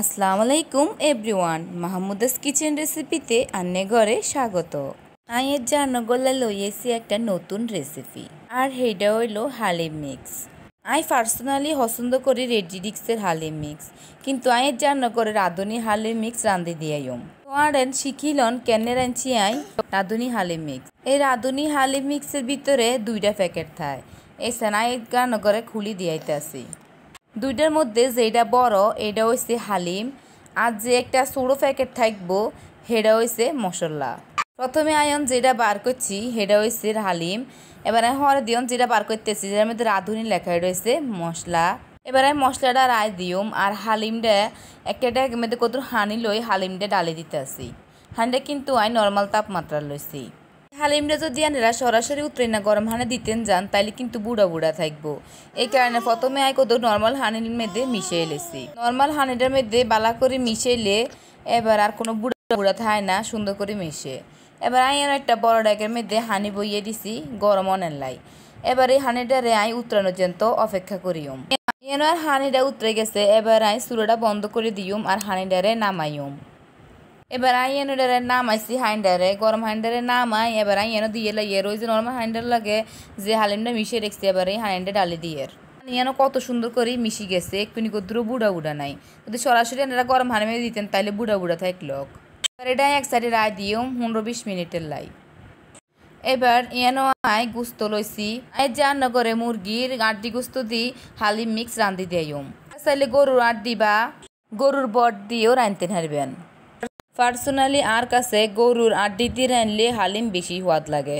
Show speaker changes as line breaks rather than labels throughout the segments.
আসসালামু আলাইকুম everyone Mahmuda's kitchen রেসিপিতে আন্নে ঘরে স্বাগত আয়ের জানো গলা লইয়েছি একটা নতুন রেসিপি আর হেডা হইল হালিম মিক্স আই পার্সোনালি পছন্দ করি রেডি ডিক্সের হালিম মিক্স কিন্তু আয়ের জানো করে রাঁধুনি হালিম মিক্স রাঁধে দিয়াইম তোয়ারেন শিখিলন কেনে রাঁধছি আই রাঁধুনি হালিম মিক্স এই রাঁধুনি হালিম মিক্সের ভিতরে দুইটা প্যাকেট থায় এসে আয়ের গান করে খুলি দিয়াইতে আসি দুইটার মধ্যে যেটা বড় এটা হয়েছে হালিম আর যে একটা ছোটো প্যাকেট থাকবো সেটা হয়েছে মশলা প্রথমে আয়ন যেটা বার করছি সেটা হয়েছে হালিম এবার আমি হরে দিয়ম যেটা বার করতেছি যেটার মধ্যে রাঁধুনি লেখা রয়েছে মশলা এবার আমি মশলাটা রায় দিয়ম আর হালিমটা একটা মধ্যে কত হানি লই হালিমটা ডালে দিতে আসি হানিটা কিন্তু আমি নর্মাল তাপমাত্রা লইছি খালি ইমরাজ দিয়ানেরা সরাসরি উত্তরে না গরম হানে দিতেন যান তাইলে কিন্তু বুড়া বুড়া থাকবো এই কারণে প্রথমে আয় কত নর্মাল হানির মেদে মিশে এলেছি নর্মাল হানিটার মেদে বালা করে মিশেলে এবার আর কোনো বুড়া বুড়া থায় না সুন্দর করে মিশে এবার আই আর একটা বড় ডাকের মেদে হানি বইয়ে দিছি গরম অনেন লাই এবার এই হানিটারে আই উত্তরানোর জন্য অপেক্ষা করিম এন আর হানিটা উতরে গেছে এবার আয় চুরোটা বন্ধ করে দিউম আর হানিটারে নামাইম এবার আই এনুডারে নাম আইসি হাইন্ডারে গরম হাইন্ডারে নাম আই এবার আই এন দিয়ে লাগে রোজ নর্মাল হাইন্ডার লাগে যে হালিমটা মিশিয়ে রেখছি এবার এই হাইন্ডে ডালে দিয়ে যেন কত সুন্দর করে মিশি গেছে একটুনি গোদ্র বুড়া বুড়া নাই যদি সরাসরি এনারা গরম হানিমে দিতেন তাইলে বুড়া বুড়া থাক লোক এবার এটা এক সাইডে রায় দিও পনেরো বিশ মিনিটের লাই এবার এন আয় গুস্ত লইছি আয় যার করে মুরগির আড্ডি গুস্ত দি হালি মিক্স রান্ধি দেয়ম সাইলে গরুর আড্ডি বা গরুর বট দিয়েও রাঁধতে হারবেন পার্সোনালি আর কাছে গরুর আর দিদি রানলে হালিম বেশি সোয়াদ লাগে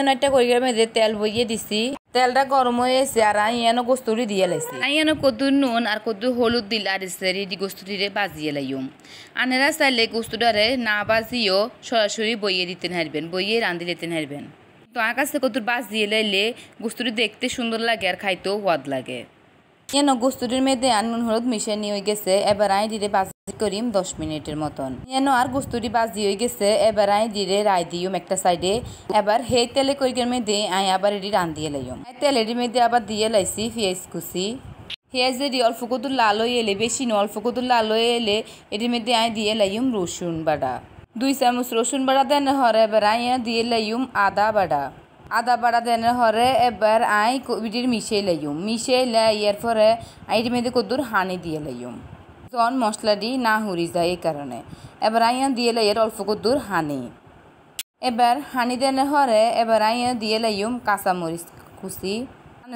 এন একটা তেল বইয়ে দিছি তেলটা গরম হয়ে আছে আর আই এন গোস্তুরি দিয়ে লাইছি আই এন নুন আর কদ্দুর হলুদ দিল আর দি গোস্তুটিরে বাজিয়ে লাইম আনেরা চাইলে গোস্তুটারে না বাজিও সরাসরি বইয়ে দিতে হারবেন বইয়ে রান্ধি দিতে হারবেন তো আর কাছে কদ্দুর বাজিয়ে লাইলে গোস্তুরি দেখতে সুন্দর লাগে আর খাইতেও সোয়াদ লাগে কেন গোস্তুরির মেয়েদের আর নুন হলুদ মিশিয়ে নিয়ে গেছে এবার আই দিতে বাজ করিম দশ মিনিটের মতন যেন আর গোস্তুরি বাজি হয়ে গেছে এবার আই দিয়ে রায় দিউম একটা সাইডে এবার হে তেলে করিগের দিয়ে আই আবার এটি রান দিয়ে লাইম তেলের মেদে আবার দিয়ে লাইছি কুসি কুচি যদি অল্প কদুর লাল হয়ে এলে বেশি না অল্প কদুর লাল হয়ে এলে এটির মেদে আই দিয়ে লাইম রসুন বাড়া দুই চামচ রসুন বাড়া দেন হরে এবার আই দিয়ে লাইম আদা বাড়া আদা বাড়া দেন হরে এবার আই কবিটির মিশিয়ে লাইম মিশিয়ে লাই এর পরে আইটির মেয়েদের কদ্দুর হানি দিয়ে লাইম জন মশলাটি না হুড়ি যায় এই কারণে এবার আইয়া দিয়ে লাইয়ের অল্প কুদ্দুর হানি এবার হানি দেনে হরে এবার আইয়া দিয়ে লাইম কাঁচামরিচ কুচি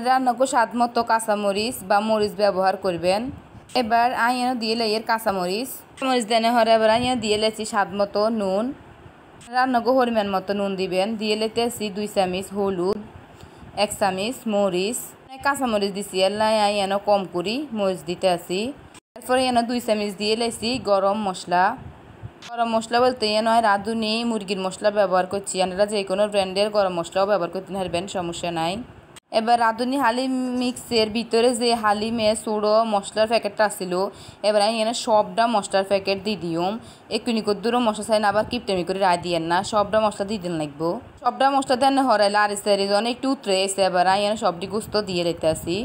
রান্নাকে স্বাদ মতো কাঁচামরিচ বা মরিচ ব্যবহার করবেন এবার আইয়া দিয়ে লাইয়ের কাঁচামরিচ মরিচ দেনে হরে এবার আইয়া দিয়ে লেছি স্বাদ মতো নুন রান্নাকে হরিমান মতো নুন দিবেন দিয়ে লেতেছি দুই চামিচ হলুদ এক চামিচ মরিচ মানে কাঁচামরিচ দিছি এলাই আই এন কম করি মরিচ দিতে আছি তারপরে এখানে দুই চামচ দিয়ে লাইছি গরম মশলা গরম মশলা বলতে এ নয় রাঁধুনি মুরগির মশলা ব্যবহার করছি এনারা যে কোনো ব্র্যান্ডের গরম মশলাও ব্যবহার করতে পারবেন সমস্যা নাই এবার রাঁধুনি হালি মিক্সের ভিতরে যে হালি মেয়ে সুড়ো মশলার প্যাকেটটা আসিল এবার আমি এনে সবটা মশলার প্যাকেট দিয়ে দিউম একটু দূরও মশলা চাই না আবার কিপটেমি করে রায় দিয়ে না সবটা মশলা দিয়ে দিন লাগবো সবটা মশলা দেন হরাইলে আর সারি অনেক উতরে এসে এবার আমি এনে সবটি গুস্ত দিয়ে রেখে আসি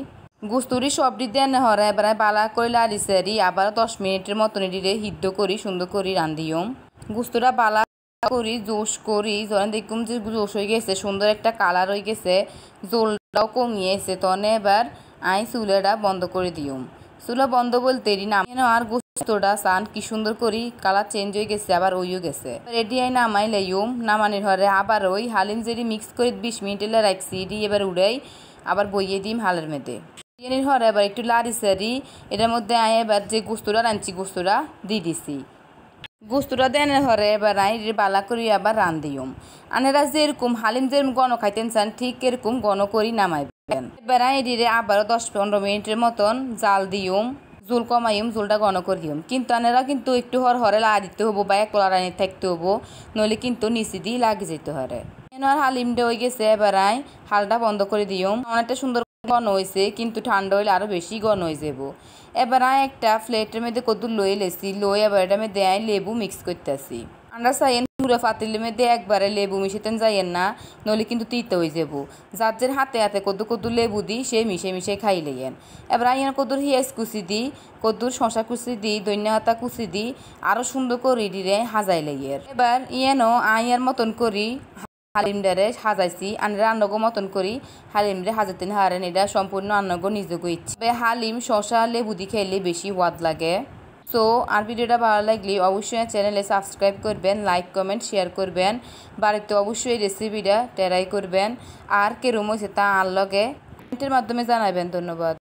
গুস্তুরি সব দেন হরায় এবার বালা করে লারিসারি আবার দশ মিনিটের মতন এটিরে সিদ্ধ করি সুন্দর করি রান্ধিম গুস্তুরা বালা করি জোশ করি জলে দেখুম যে জোশ হয়ে গেছে সুন্দর একটা কালার হয়ে গেছে জোলটাও কমিয়েছে তনে এবার আই চুলাটা বন্ধ করে দিও চুলা বন্ধ বলতে এটি নামিয়ে আর গুস্তুটা সান কি সুন্দর করি কালার চেঞ্জ হয়ে গেছে আবার ওইও গেছে রেডি আই নামাই লাইম নামানির হরে আবার ওই হালিম জেরি মিক্স করে বিশ মিনিট এলে রাখছি এটি এবার উড়াই আবার বইয়ে দিম হালের মেতে বিরিয়ানির হরে এবার একটু লাড়ি সারি এটার মধ্যে আয় এবার যে গুস্তুরা রাঁধছি গুস্তুরা দিয়ে দিছি গুস্তুরা দেন হরে এবার রাঁধি বালা করি আবার রান দিম আনেরা যেরকম হালিম যেরকম গণ খাইতেন চান ঠিক এরকম গণ করি নামাইবেন এবার রাঁধিরে আবারও দশ পনেরো মিনিটের মতন জাল দিম জোল কমাইম জোলটা গণ করিম দিম কিন্তু আনেরা কিন্তু একটু হর হরে লা দিতে হবো বা এক রানি থাকতে হবো নইলে কিন্তু নিচে দিয়ে লাগে যেতে হরে এনার হালিমটা হয়ে গেছে এবার হালটা বন্ধ করে দিও অনেকটা সুন্দর গন হয়েছে কিন্তু ঠান্ডা হইলে আরও বেশি গন হয়ে যাব এবার আমি একটা প্লেটের মধ্যে কদ্দুর লয়ে লেছি লই এবার এটা মধ্যে আমি লেবু মিক্স করতেছি আমরা চাইয়েন পুরো ফাতিলের মধ্যে একবারে লেবু মিশাতেন যাইয়েন না নলে কিন্তু তিতে হয়ে যাব যার হাতে হাতে কদ্দু কদ্দু লেবু দিই সে মিশে মিশে খাই লেগেন এবার আইয়েন কদ্দুর হিয়াস কুচি দিই কদ্দুর শশা কুচি দিই দৈন্য হাতা কুচি দিই আরও সুন্দর করে ডিরে হাজাই লইয়ের এবার ইয়েনও আইয়ার মতন করি হালিমডারে হাজাইছি আনরে আন্নগ মতন করি হালিমরে হাজাতেন হারেন এটা সম্পূর্ণ আন্নগ নিজগো ইচ্ছে হালিম শশা লেবু দি খেলে বেশি ওয়াদ লাগে সো আর ভিডিওটা ভালো লাগলে অবশ্যই চ্যানেলে সাবস্ক্রাইব করবেন লাইক কমেন্ট শেয়ার করবেন বাড়িতে অবশ্যই রেসিপিটা ট্রাই করবেন আর কেরম হয়েছে তা আনলগে কমেন্টের মাধ্যমে জানাবেন ধন্যবাদ